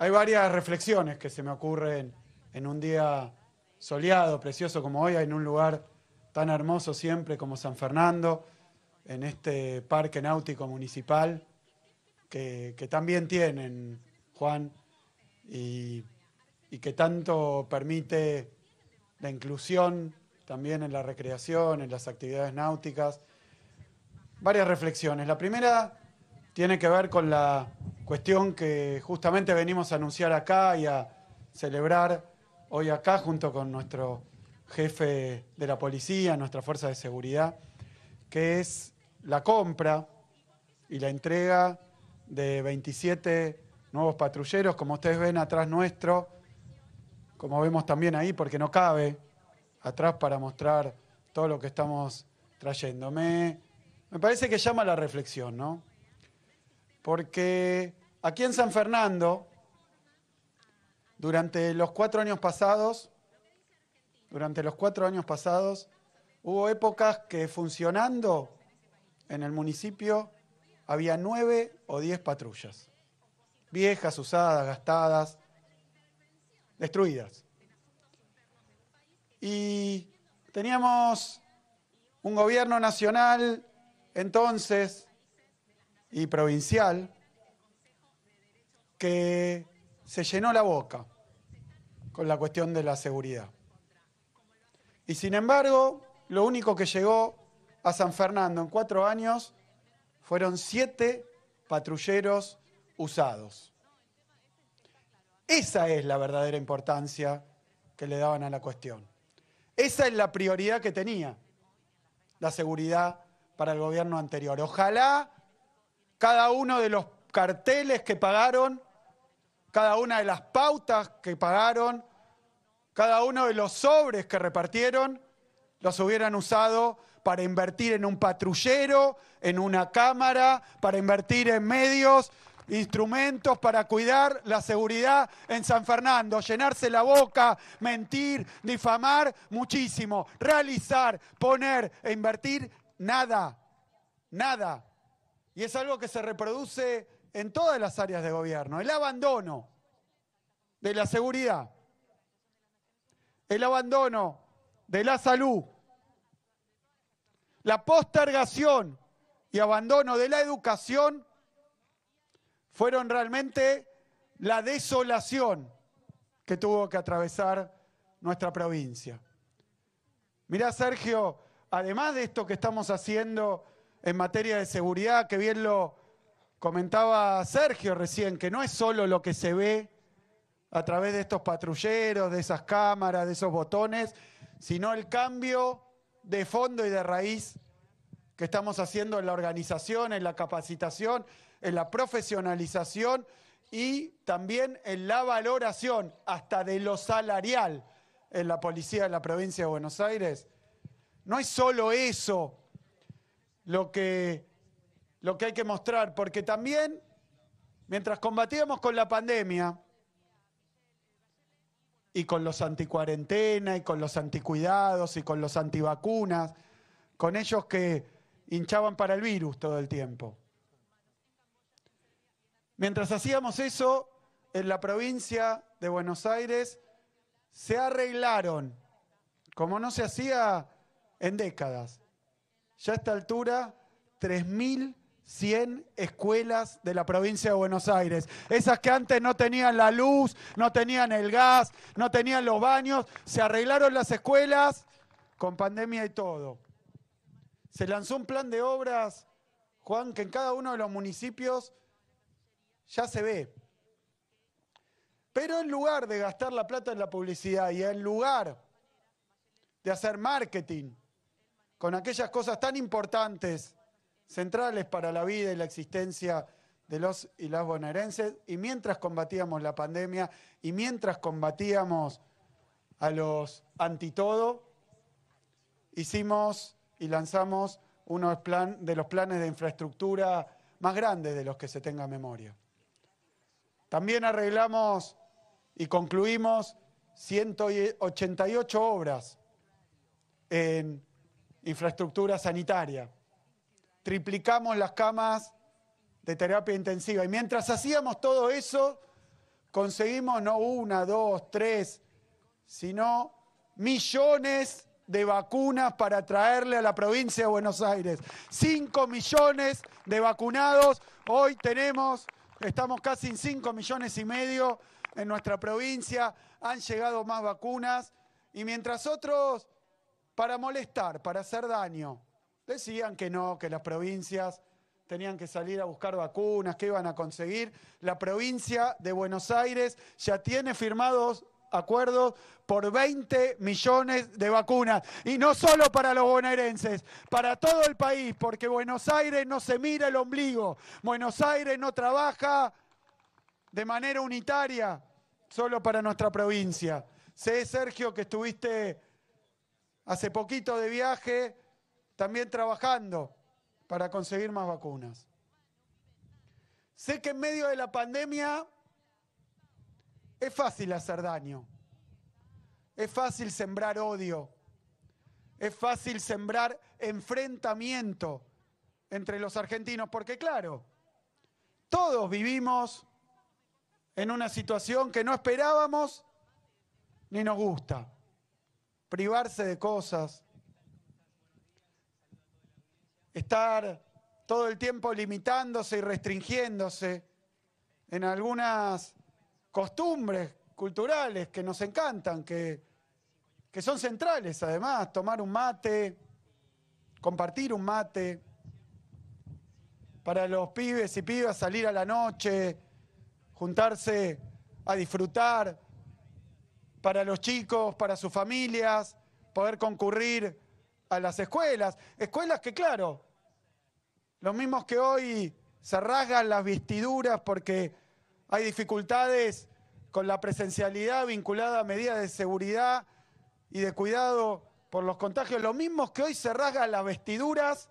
Hay varias reflexiones que se me ocurren en un día soleado, precioso como hoy, en un lugar tan hermoso siempre como San Fernando, en este parque náutico municipal que, también tienen, Juan, y que tanto permite la inclusión también en la recreación, en las actividades náuticas. Varias reflexiones. La primera tiene que ver con la Cuestión que justamente venimos a anunciar acá y a celebrar hoy acá junto con nuestro jefe de la policía, nuestra fuerza de seguridad, que es la compra y la entrega de 27 nuevos patrulleros, como ustedes ven atrás nuestro, como vemos también ahí, porque no cabe atrás para mostrar todo lo que estamos trayéndome. Me, me parece que llama la reflexión, ¿no? Porque Aquí en San Fernando, durante los cuatro años pasados, durante los cuatro años pasados, hubo épocas que funcionando en el municipio había nueve o diez patrullas, viejas, usadas, gastadas, destruidas. Y teníamos un gobierno nacional entonces y provincial que se llenó la boca con la cuestión de la seguridad. Y sin embargo, lo único que llegó a San Fernando en cuatro años fueron siete patrulleros usados. Esa es la verdadera importancia que le daban a la cuestión. Esa es la prioridad que tenía la seguridad para el gobierno anterior. Ojalá cada uno de los carteles que pagaron cada una de las pautas que pagaron, cada uno de los sobres que repartieron, los hubieran usado para invertir en un patrullero, en una cámara, para invertir en medios, instrumentos para cuidar la seguridad en San Fernando, llenarse la boca, mentir, difamar, muchísimo, realizar, poner e invertir, nada, nada. Y es algo que se reproduce en todas las áreas de gobierno, el abandono de la seguridad, el abandono de la salud, la postergación y abandono de la educación fueron realmente la desolación que tuvo que atravesar nuestra provincia. Mirá, Sergio, además de esto que estamos haciendo en materia de seguridad, que bien lo Comentaba Sergio recién que no es solo lo que se ve a través de estos patrulleros, de esas cámaras, de esos botones, sino el cambio de fondo y de raíz que estamos haciendo en la organización, en la capacitación, en la profesionalización y también en la valoración hasta de lo salarial en la policía de la provincia de Buenos Aires. No es solo eso lo que lo que hay que mostrar, porque también, mientras combatíamos con la pandemia, y con los anticuarentena, y con los anticuidados, y con los antivacunas, con ellos que hinchaban para el virus todo el tiempo. Mientras hacíamos eso, en la provincia de Buenos Aires se arreglaron, como no se hacía en décadas. Ya a esta altura, 3.000 100 escuelas de la provincia de Buenos Aires. Esas que antes no tenían la luz, no tenían el gas, no tenían los baños, se arreglaron las escuelas con pandemia y todo. Se lanzó un plan de obras, Juan, que en cada uno de los municipios ya se ve. Pero en lugar de gastar la plata en la publicidad y en lugar de hacer marketing con aquellas cosas tan importantes, centrales para la vida y la existencia de los y las bonaerenses. Y mientras combatíamos la pandemia y mientras combatíamos a los antitodo, hicimos y lanzamos uno de los planes de infraestructura más grandes de los que se tenga memoria. También arreglamos y concluimos 188 obras en infraestructura sanitaria triplicamos las camas de terapia intensiva. Y mientras hacíamos todo eso, conseguimos no una, dos, tres, sino millones de vacunas para traerle a la provincia de Buenos Aires. 5 millones de vacunados. Hoy tenemos, estamos casi en cinco millones y medio en nuestra provincia. Han llegado más vacunas. Y mientras otros, para molestar, para hacer daño, Decían que no, que las provincias tenían que salir a buscar vacunas, que iban a conseguir. La provincia de Buenos Aires ya tiene firmados acuerdos por 20 millones de vacunas. Y no solo para los bonaerenses, para todo el país, porque Buenos Aires no se mira el ombligo, Buenos Aires no trabaja de manera unitaria, solo para nuestra provincia. Sé, Sergio, que estuviste hace poquito de viaje también trabajando para conseguir más vacunas. Sé que en medio de la pandemia es fácil hacer daño, es fácil sembrar odio, es fácil sembrar enfrentamiento entre los argentinos, porque claro, todos vivimos en una situación que no esperábamos ni nos gusta. Privarse de cosas, estar todo el tiempo limitándose y restringiéndose en algunas costumbres culturales que nos encantan, que, que son centrales además, tomar un mate, compartir un mate, para los pibes y pibas salir a la noche, juntarse a disfrutar, para los chicos, para sus familias, poder concurrir a las escuelas, escuelas que claro, los mismos que hoy se rasgan las vestiduras porque hay dificultades con la presencialidad vinculada a medidas de seguridad y de cuidado por los contagios. Los mismos que hoy se rasgan las vestiduras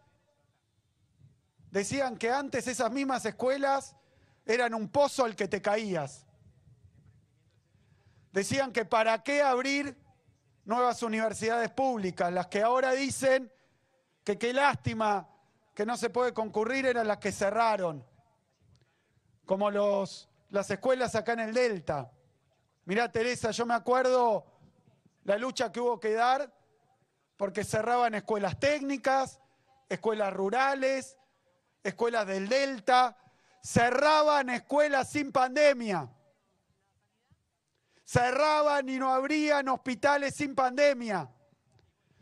decían que antes esas mismas escuelas eran un pozo al que te caías. Decían que para qué abrir nuevas universidades públicas, las que ahora dicen que qué lástima que no se puede concurrir eran las que cerraron, como los, las escuelas acá en el Delta. Mirá, Teresa, yo me acuerdo la lucha que hubo que dar porque cerraban escuelas técnicas, escuelas rurales, escuelas del Delta, cerraban escuelas sin pandemia, cerraban y no abrían hospitales sin pandemia,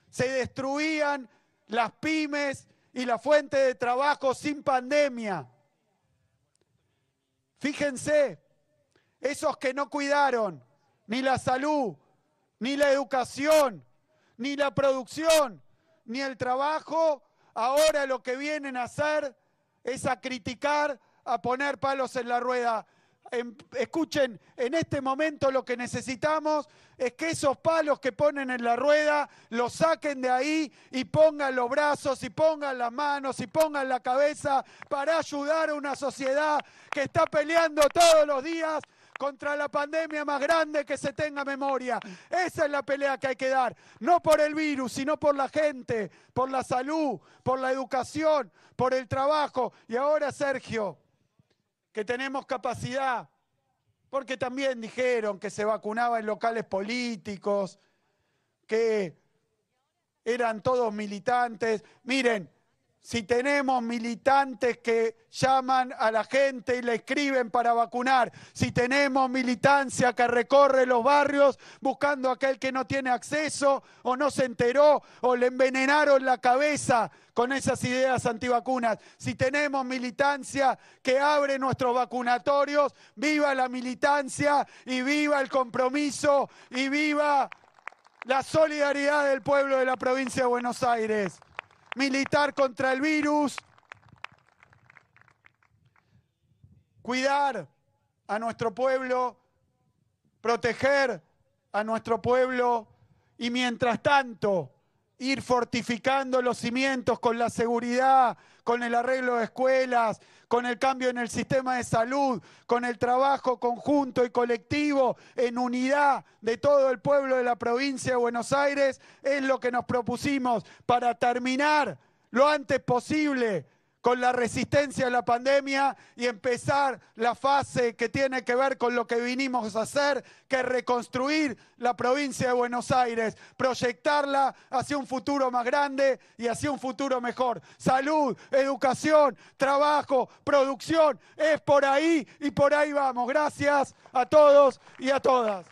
se destruían las pymes, y la fuente de trabajo sin pandemia. Fíjense, esos que no cuidaron ni la salud, ni la educación, ni la producción, ni el trabajo, ahora lo que vienen a hacer es a criticar, a poner palos en la rueda. Em, escuchen, en este momento lo que necesitamos es que esos palos que ponen en la rueda los saquen de ahí y pongan los brazos y pongan las manos y pongan la cabeza para ayudar a una sociedad que está peleando todos los días contra la pandemia más grande que se tenga memoria. Esa es la pelea que hay que dar, no por el virus, sino por la gente, por la salud, por la educación, por el trabajo. Y ahora, Sergio, que tenemos capacidad porque también dijeron que se vacunaba en locales políticos, que eran todos militantes. Miren, si tenemos militantes que llaman a la gente y le escriben para vacunar, si tenemos militancia que recorre los barrios buscando a aquel que no tiene acceso o no se enteró o le envenenaron la cabeza con esas ideas antivacunas, si tenemos militancia que abre nuestros vacunatorios, viva la militancia y viva el compromiso y viva la solidaridad del pueblo de la provincia de Buenos Aires militar contra el virus, cuidar a nuestro pueblo, proteger a nuestro pueblo y mientras tanto ir fortificando los cimientos con la seguridad, con el arreglo de escuelas, con el cambio en el sistema de salud, con el trabajo conjunto y colectivo en unidad de todo el pueblo de la provincia de Buenos Aires, es lo que nos propusimos para terminar lo antes posible con la resistencia a la pandemia y empezar la fase que tiene que ver con lo que vinimos a hacer, que es reconstruir la provincia de Buenos Aires, proyectarla hacia un futuro más grande y hacia un futuro mejor. Salud, educación, trabajo, producción, es por ahí y por ahí vamos. Gracias a todos y a todas.